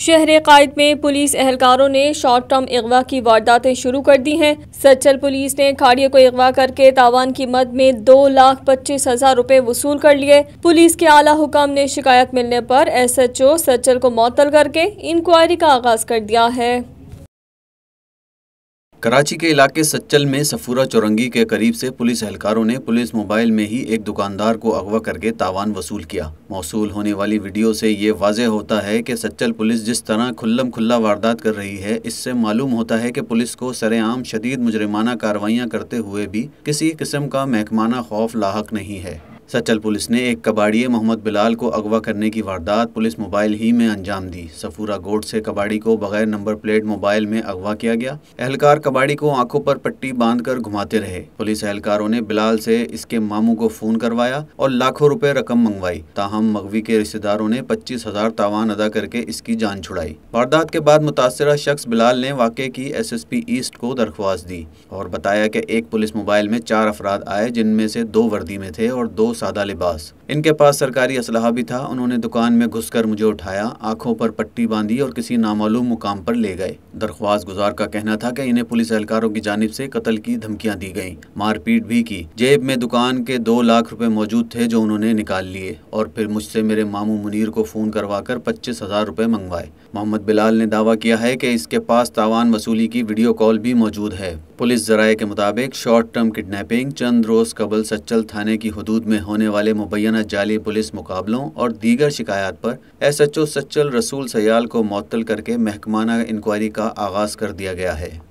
शहर कायद में पुलिस एहलकारों ने शॉर्ट टर्म अगवा की वारदातें शुरू कर दी हैं सचल पुलिस ने खाड़ियों को अगवा करके तावान की मद में दो लाख पच्चीस हजार रुपए वसूल कर लिए पुलिस के आला हुकाम ने शिकायत मिलने पर एसएचओ सचल को मअतल करके इंक्वायरी का आगाज कर दिया है कराची के इलाके सच्चल में सफूरा चौरंगी के करीब से पुलिस एहलकारों ने पुलिस मोबाइल में ही एक दुकानदार को अगवा करके तावान वसूल किया मौसू होने वाली वीडियो से ये वाजह होता है कि सच्चल पुलिस जिस तरह खुल्लम खुल्ला वारदात कर रही है इससे मालूम होता है कि पुलिस को सरेआम शदीद मुजरमाना कार्रवाइयाँ करते हुए भी किसी किस्म का महकमाना खौफ लाक नहीं है सचल पुलिस ने एक कबाड़िए मोहम्मद बिलाल को अगवा करने की वारदात पुलिस मोबाइल ही में अंजाम दी सफूरा गोट से कबाड़ी को बगैर नंबर प्लेट मोबाइल में अगवा किया गया एहलकार कबाड़ी को आंखों पर पट्टी बांधकर घुमाते रहे पुलिस एहलकारों ने बिलाल से इसके मामू को फोन करवाया और लाखों रुपए रकम मंगवाई ताहम मगवी के रिश्तेदारों ने पच्चीस हजार तावान अदा करके इसकी जान छुड़ाई वारदात के बाद मुतासरा शख्स बिलाल ने वाक्य की एस एस पी ईस्ट को दरख्वास्त दी और बताया की एक पुलिस मोबाइल में चार अफराद आए जिनमें से दो वर्दी में थे और दो सादा लिबास इनके पास सरकारी असलाह भी था उन्होंने दुकान में घुसकर मुझे उठाया आंखों पर पट्टी बांधी और किसी नामालूम मुकाम पर ले गए दरख्वास्त गुजार का कहना था कि इन्हें पुलिस एहलकारों की जानब से कत्ल की धमकियां दी गईं मारपीट भी की जेब में दुकान के दो लाख रुपए मौजूद थे जो उन्होंने निकाल लिए और फिर मुझसे मेरे मामू मुनीर को फ़ोन करवा कर पच्चीस हज़ार रुपये मंगवाए मोहम्मद बिलाल ने दावा किया है कि इसके पास तावान वसूली की वीडियो कॉल भी मौजूद है पुलिस जराये के मुताबिक शॉर्ट टर्म किडनैपिंग चंद रोज़ कबल सच्चल थाने की हदूद में होने वाले मुबैना जाली पुलिस मुकाबलों और दीगर शिकायत पर एस एच ओ सच्चल रसूल सयाल को मअतल करके महकमाना इंक्वायरी का आगाज़ कर दिया गया है